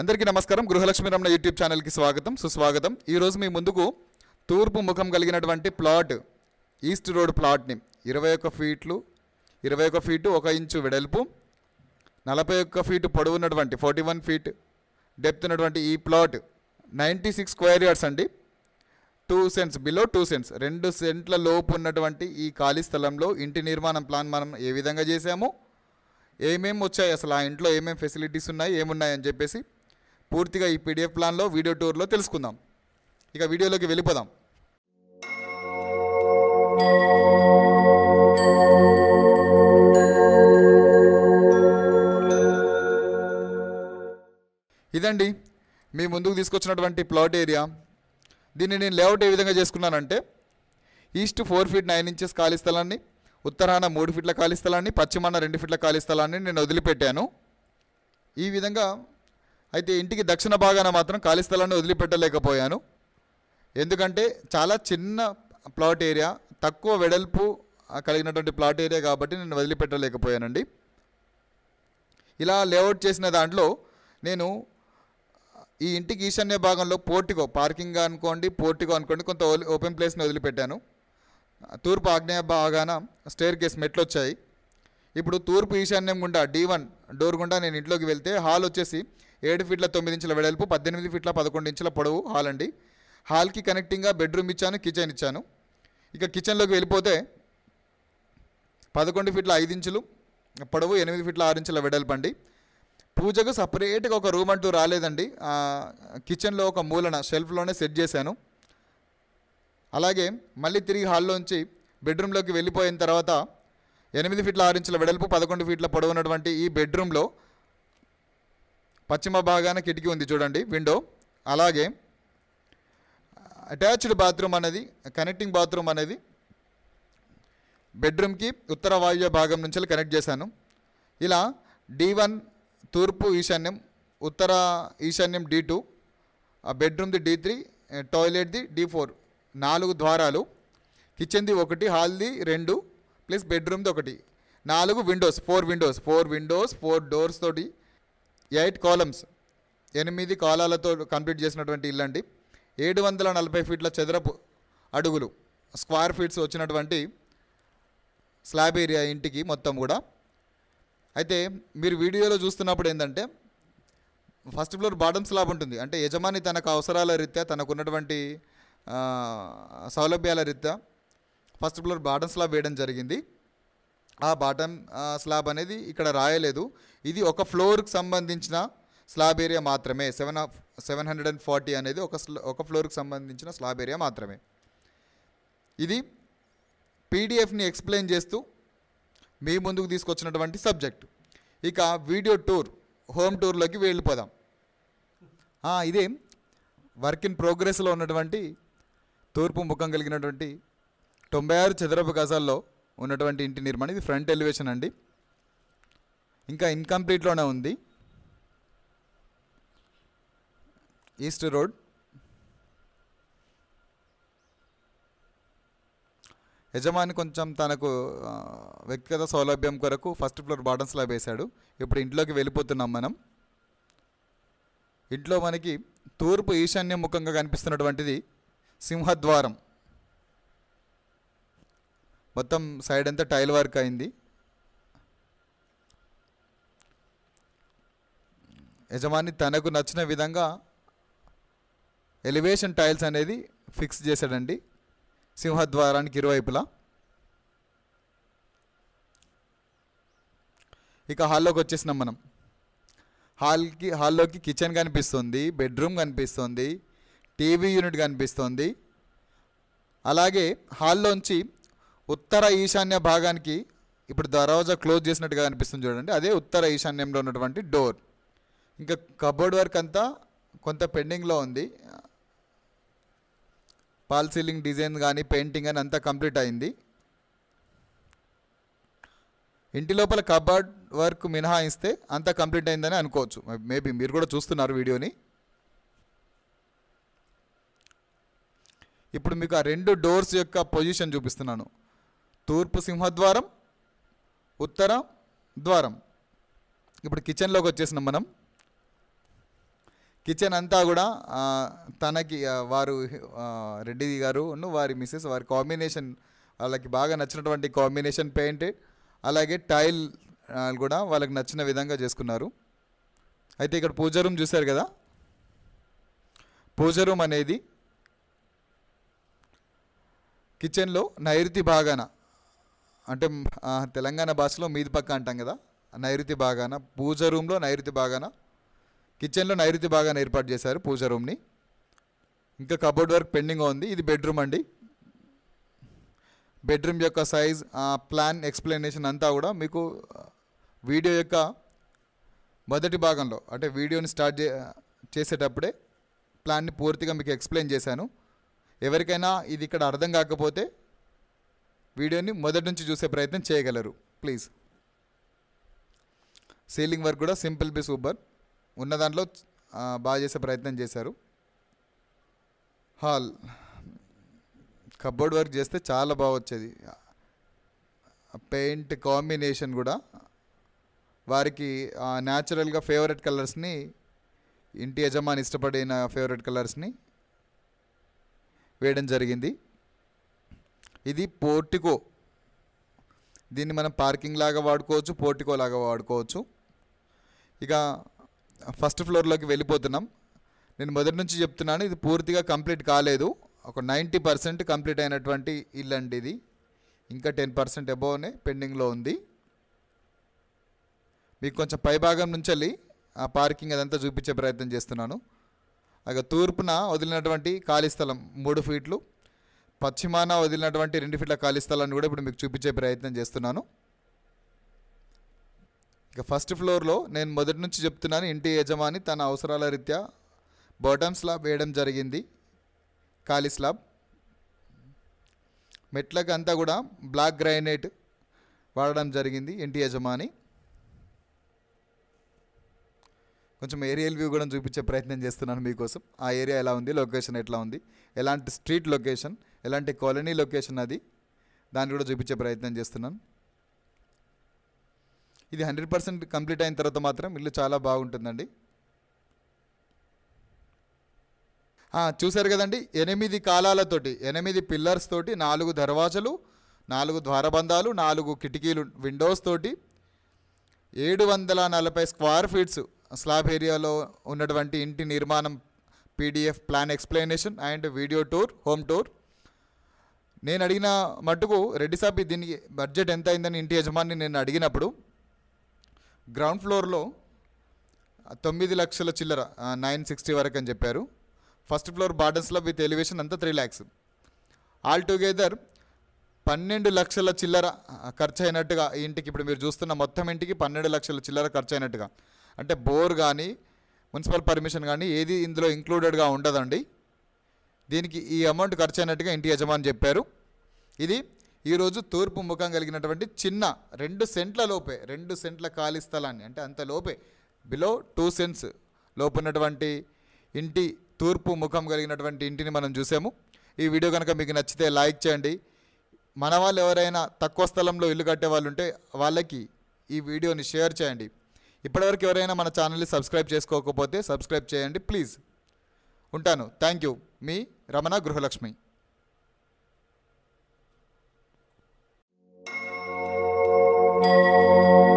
అందరికీ నమస్కారం గృహలక్ష్మి రమణ యూట్యూబ్ ఛానల్కి స్వాగతం సుస్వాగతం ఈరోజు మీ ముందుకు తూర్పు ముఖం కలిగినటువంటి ప్లాట్ ఈస్ట్ రోడ్ ప్లాట్ని ఇరవై ఒక్క ఫీట్లు ఇరవై ఒక్క ఫీటు ఒక ఇంచు వెడల్పు నలభై ఒక్క ఫీటు పొడవు ఉన్నటువంటి ఫార్టీ వన్ ఫీట్ డెప్త్ ఉన్నటువంటి ఈ plot ninety six square yards అండి two cents below two cents రెండు సెంట్ల లోపు ఉన్నటువంటి ఈ ఖాళీ స్థలంలో ఇంటి నిర్మాణం ప్లాన్ మనం ఏ విధంగా చేసాము ఏమేమి వచ్చాయి అసలు ఆ ఇంట్లో ఏమేమి ఫెసిలిటీస్ ఉన్నాయి ఏమున్నాయని చెప్పేసి పూర్తిగా ఈ పీడిఎఫ్ ప్లాన్లో వీడియో టూర్లో తెలుసుకుందాం ఇక వీడియోలోకి వెళ్ళిపోదాం ఇదండి మీ ముందుకు తీసుకొచ్చినటువంటి ప్లాట్ ఏరియా దీన్ని నేను లేఅవుట్ ఏ విధంగా చేసుకున్నానంటే east four feet nine inches ఖాళీ స్థలాన్ని ఉత్తరాన మూడు ఫీట్ల ఖాళీ స్థలాన్ని పశ్చిమాన రెండు ఫీట్ల ఖాళీ స్థలాన్ని నేను వదిలిపెట్టాను ఈ విధంగా అయితే ఇంటికి దక్షిణ భాగాన మాత్రం ఖాళీ స్థలాన్ని వదిలిపెట్టలేకపోయాను ఎందుకంటే చాలా చిన్న ప్లాట్ ఏరియా తక్కువ వెడల్పు కలిగినటువంటి ప్లాట్ ఏరియా కాబట్టి నేను వదిలిపెట్టలేకపోయానండి ఇలా లేఅవుట్ చేసిన దాంట్లో నేను ఈ ఇంటికి ఈశాన్య భాగంలో పోర్టికో పార్కింగ్ అనుకోండి పోర్టికో అనుకోండి కొంత ఓపెన్ ప్లేస్ని వదిలిపెట్టాను తూర్పు ఆగ్నేయ భాగాన స్టేర్ కేస్ మెట్లు వచ్చాయి ఇప్పుడు తూర్పు ఈశాన్యం గుండా డీ వన్ డోర్ గుండా నేను ఇంట్లోకి వెళ్తే హాల్ వచ్చేసి ఏడు ఫీట్ల తొమ్మిది ఇంచుల వెడల్పు పద్దెనిమిది ఫీట్ల పదకొండు ఇంచుల పొడవు హాల్ అండి హాల్కి కనెక్టింగ్గా బెడ్రూమ్ ఇచ్చాను కిచెన్ ఇచ్చాను ఇక కిచెన్లోకి వెళ్ళిపోతే పదకొండు ఫీట్ల ఐదు ఇంచులు పొడవు ఎనిమిది ఫీట్ల ఆరు ఇంచుల వెడల్పు అండి పూజకు సపరేట్గా ఒక రూమ్ అంటూ రాలేదండి కిచెన్లో ఒక మూలన షెల్ఫ్లోనే సెట్ చేశాను అలాగే మళ్ళీ తిరిగి హాల్లోంచి బెడ్రూమ్లోకి వెళ్ళిపోయిన తర్వాత ఎనిమిది ఫీట్ల ఆరు ఇంచుల వెడల్పు పదకొండు ఫీట్ల పొడవు ఉన్నటువంటి ఈ బెడ్రూమ్లో పశ్చిమ భాగాన కిటికీ ఉంది చూడండి విండో అలాగే అటాచ్డ్ బాత్రూమ్ అనేది కనెక్టింగ్ బాత్రూమ్ అనేది బెడ్రూమ్కి ఉత్తర వాయువ్య భాగం నుంచి కనెక్ట్ చేశాను ఇలా డి వన్ తూర్పు ఈశాన్యం ఉత్తర ఈశాన్యం డి టూ ఆ బెడ్రూమ్ది డి త్రీ టాయిలెట్ది డి ఫోర్ నాలుగు ద్వారాలు కిచెన్ది ఒకటి హాల్ది రెండు ప్లస్ బెడ్రూమ్ది ఒకటి నాలుగు windows four windows four windows four doors తోటి ఎయిట్ కాలమ్స్ ఎనిమిది కాలాలతో కంప్లీట్ చేసినటువంటి ఇల్లు అండి ఏడు వందల నలభై ఫీట్ల చదరపు అడుగులు స్క్వేర్ ఫీట్స్ వచ్చినటువంటి స్లాబ్ ఏరియా ఇంటికి మొత్తం కూడా అయితే మీరు వీడియోలో చూస్తున్నప్పుడు ఏంటంటే ఫస్ట్ ఫ్లోర్ బాటమ్ స్లాబ్ ఉంటుంది అంటే యజమాని తనకు అవసరాల రీత్యా తనకున్నటువంటి సౌలభ్యాల రీత్యా ఫస్ట్ ఫ్లోర్ బాటమ్ స్లాబ్ వేయడం జరిగింది ఆ బాటమ్ స్లాబ్ అనేది ఇక్కడ రాయలేదు ఇది ఒక ఫ్లోర్కి సంబంధించిన స్లాబ్ ఏరియా మాత్రమే seven seven hundred and forty అనేది ఒక ఒక ఫ్లోర్కి సంబంధించిన స్లాబ్ ఏరియా మాత్రమే ఇది పీడిఎఫ్ని ఎక్స్ప్లెయిన్ చేస్తూ మీ ముందుకు తీసుకొచ్చినటువంటి సబ్జెక్ట్ ఇక వీడియో టూర్ హోమ్ టూర్లోకి వెళ్ళిపోదాం ఇదే వర్క్ ఇన్ ప్రోగ్రెస్లో ఉన్నటువంటి తూర్పు ముఖం కలిగినటువంటి తొంభై ఆరు చదరపు గజాల్లో ఉన్నటువంటి ఇంటి నిర్మాణం ఇది ఫ్రంట్ ఎలివేషన్ అండి ఇంకా ఇన్కంప్లీట్లోనే ఉంది ఈస్ట్ రోడ్ యజమాని కొంచెం తనకు వ్యక్తిగత సౌలభ్యం కొరకు ఫస్ట్ ఫ్లోర్ బాటమ్స్ లా వేశాడు ఇప్పుడు ఇంట్లోకి వెళ్ళిపోతున్నాం మనం ఇంట్లో మనకి తూర్పు ఈశాన్య ముఖంగా కనిపిస్తున్నటువంటిది సింహద్వారం మొత్తం సైడ్ అంతా టైల్ వర్క్ అయింది యజమాని తనకు నచ్చిన విధంగా ఎలివేషన్ టైల్స్ అనేది ఫిక్స్ చేశాడండి సింహద్వారానికి ఇరువైపులా ఇక హాల్లోకి వచ్చేసినాం మనం హాల్కి హాల్లోకి కిచెన్ కనిపిస్తుంది బెడ్రూమ్ కనిపిస్తుంది టీవీ యూనిట్ కనిపిస్తుంది అలాగే హాల్లోంచి ఉత్తర ఈశాన్య భాగానికి ఇప్పుడు దర్వాజా క్లోజ్ చేసినట్టుగా కనిపిస్తుంది చూడండి అదే ఉత్తర ఈశాన్యంలో ఉన్నటువంటి డోర్ ఇంకా కబోర్డ్ వర్క్ అంతా కొంత పెండింగ్లో ఉంది పాల్ సీలింగ్ డిజైన్ కానీ పెయింటింగ్ అని అంతా కంప్లీట్ అయింది ఇంటి లోపల కబోర్డ్ వర్క్ మినహాయిస్తే అంతా కంప్లీట్ అయిందని అనుకోవచ్చు మేబీ మీరు కూడా చూస్తున్నారు వీడియోని ఇప్పుడు మీకు ఆ రెండు డోర్స్ యొక్క పొజిషన్ చూపిస్తున్నాను తూర్పు సింహద్వారం ఉత్తర ద్వారం ఇప్పుడు కిచెన్లోకి వచ్చేసినాం మనం కిచెన్ అంతా కూడా తనకి వారు రెడ్డి గారును వారి మిస్సెస్ వారి కాంబినేషన్ వాళ్ళకి బాగా నచ్చినటువంటి కాంబినేషన్ పెయింటెడ్ అలాగే టైల్ కూడా వాళ్ళకి నచ్చిన విధంగా చేసుకున్నారు అయితే ఇక్కడ పూజ రూమ్ చూశారు కదా పూజ రూమ్ అనేది కిచెన్లో నైరుతి భాగాన అంటే తెలంగాణ భాషలో మీది పక్క అంటాం కదా నైరుతి భాగాన పూజ రూమ్లో నైరుతి భాగాన కిచెన్లో నైరుతి భాగాన్ని ఏర్పాటు చేశారు పూజ రూమ్ని ఇంకా కబోర్డ్ వర్క్ పెండింగ్ ఉంది ఇది బెడ్రూమ్ అండి బెడ్రూమ్ యొక్క సైజ్ ప్లాన్ ఎక్స్ప్లెనేషన్ అంతా కూడా మీకు వీడియో యొక్క మొదటి భాగంలో అంటే వీడియోని స్టార్ట్ చే చేసేటప్పుడే ప్లాన్ని పూర్తిగా మీకు ఎక్స్ప్లెయిన్ చేశాను ఎవరికైనా ఇది ఇక్కడ అర్థం కాకపోతే వీడియోని మొదటి నుంచి చూసే ప్రయత్నం చేయగలరు ప్లీజ్ సీలింగ్ వర్క్ కూడా సింపుల్ బి సూపర్ ఉన్న దాంట్లో బాగా చేసే ప్రయత్నం చేశారు హాల్ కబోర్డ్ వర్క్ చేస్తే చాలా బాగా వచ్చేది పెయింట్ కాంబినేషన్ కూడా వారికి న్యాచురల్గా ఫేవరెట్ కలర్స్ని ఇంటి యజమాని ఇష్టపడిన ఫేవరెట్ కలర్స్ని వేయడం జరిగింది ఇది పోర్టికో దీన్ని మనం పార్కింగ్ లాగా వాడుకోవచ్చు పోర్టికో లాగా వాడుకోవచ్చు ఇక ఫస్ట్ ఫ్లోర్లోకి వెళ్ళిపోతున్నాం నేను మొదటి నుంచి చెప్తున్నాను ఇది పూర్తిగా కంప్లీట్ కాలేదు ఒక నైంటీ పర్సెంట్ కంప్లీట్ అయినటువంటి ఇల్లు అండి ఇది ఇంకా టెన్ పర్సెంట్ అబోవ్నే పెండింగ్లో ఉంది మీకు కొంచెం పైభాగం నుంచి వెళ్ళి ఆ పార్కింగ్ అదంతా చూపించే ప్రయత్నం చేస్తున్నాను అలాగే తూర్పున వదిలినటువంటి ఖాళీ స్థలం మూడు ఫీట్లు పశ్చిమాన వదిలినటువంటి రెండు ఫీట్ల ఖాళీ స్థలాన్ని కూడా ఇప్పుడు మీకు చూపించే ప్రయత్నం చేస్తున్నాను ఇక ఫస్ట్ ఫ్లోర్లో నేను మొదటి నుంచి చెప్తున్నాను ఇంటి యజమాని తన అవసరాల రీత్యా బాటమ్ స్లాబ్ వేయడం జరిగింది ఖాళీ స్లాబ్ మెట్లకు అంతా కూడా బ్లాక్ గ్రైనేట్ వాడడం జరిగింది ఇంటి యజమాని కొంచెం ఏరియల్ వ్యూ కూడా చూపించే ప్రయత్నం చేస్తున్నాను మీకోసం ఆ ఏరియా ఎలా ఉంది లొకేషన్ ఎట్లా ఉంది ఎలాంటి స్ట్రీట్ లొకేషన్ ఎలాంటి కాలనీ లొకేషన్ అది దాన్ని కూడా చూపించే ప్రయత్నం చేస్తున్నాను ఇది హండ్రెడ్ పర్సెంట్ కంప్లీట్ అయిన తర్వాత మాత్రం ఇల్లు చాలా బాగుంటుందండి చూశారు కదండి ఎనిమిది కాలాలతోటి ఎనిమిది పిల్లర్స్ తోటి నాలుగు దర్వాజలు నాలుగు ద్వారబంధాలు నాలుగు కిటికీలు విండోస్ తోటి ఏడు వందల నలభై స్క్వేర్ ఫీట్స్ స్లాబ్ ఏరియాలో ఉన్నటువంటి ఇంటి నిర్మాణం PDF plan explanation and video tour home tour నేను అడిగిన మటుకు రెడ్డి సాబ్ దీనికి బడ్జెట్ ఎంత అయిందని ఇంటి యజమాని నేను అడిగినప్పుడు గ్రౌండ్ ఫ్లోర్లో తొమ్మిది లక్షల చిల్లర నైన్ సిక్స్టీ వరకు అని చెప్పారు ఫస్ట్ ఫ్లోర్ బార్డర్స్లో విత్ ఎలివేషన్ అంతా త్రీ ల్యాక్స్ ఆల్ టుగెదర్ పన్నెండు లక్షల చిల్లర ఖర్చు అయినట్టుగా ఈ ఇంటికి ఇప్పుడు మీరు చూస్తున్న మొత్తం ఇంటికి పన్నెండు లక్షల చిల్లర ఖర్చు అయినట్టుగా అంటే బోర్ కానీ మున్సిపల్ పర్మిషన్ కానీ ఏది ఇందులో ఇంక్లూడెడ్గా ఉండదండి దీనికి ఈ అమౌంట్ ఖర్చు అయినట్టుగా ఇంటి యజమాని చెప్పారు ఇది ఈరోజు తూర్పు ముఖం కలిగినటువంటి చిన్న రెండు సెంట్ల లోపే రెండు సెంట్ల ఖాళీ స్థలాన్ని అంటే అంత లోపే బిలో టూ సెంట్స్ లోపున్నటువంటి ఇంటి తూర్పు ముఖం కలిగినటువంటి ఇంటిని మనం చూసాము ఈ వీడియో కనుక మీకు నచ్చితే లైక్ చేయండి మన వాళ్ళు ఎవరైనా తక్కువ స్థలంలో ఇల్లు కట్టే వాళ్ళు ఉంటే వాళ్ళకి ఈ వీడియోని షేర్ చేయండి ఇప్పటివరకు ఎవరైనా మన ఛానల్ని సబ్స్క్రైబ్ చేసుకోకపోతే సబ్స్క్రైబ్ చేయండి ప్లీజ్ ఉంటాను థ్యాంక్ యూ మీ రమణ గృహలక్ష్మి Música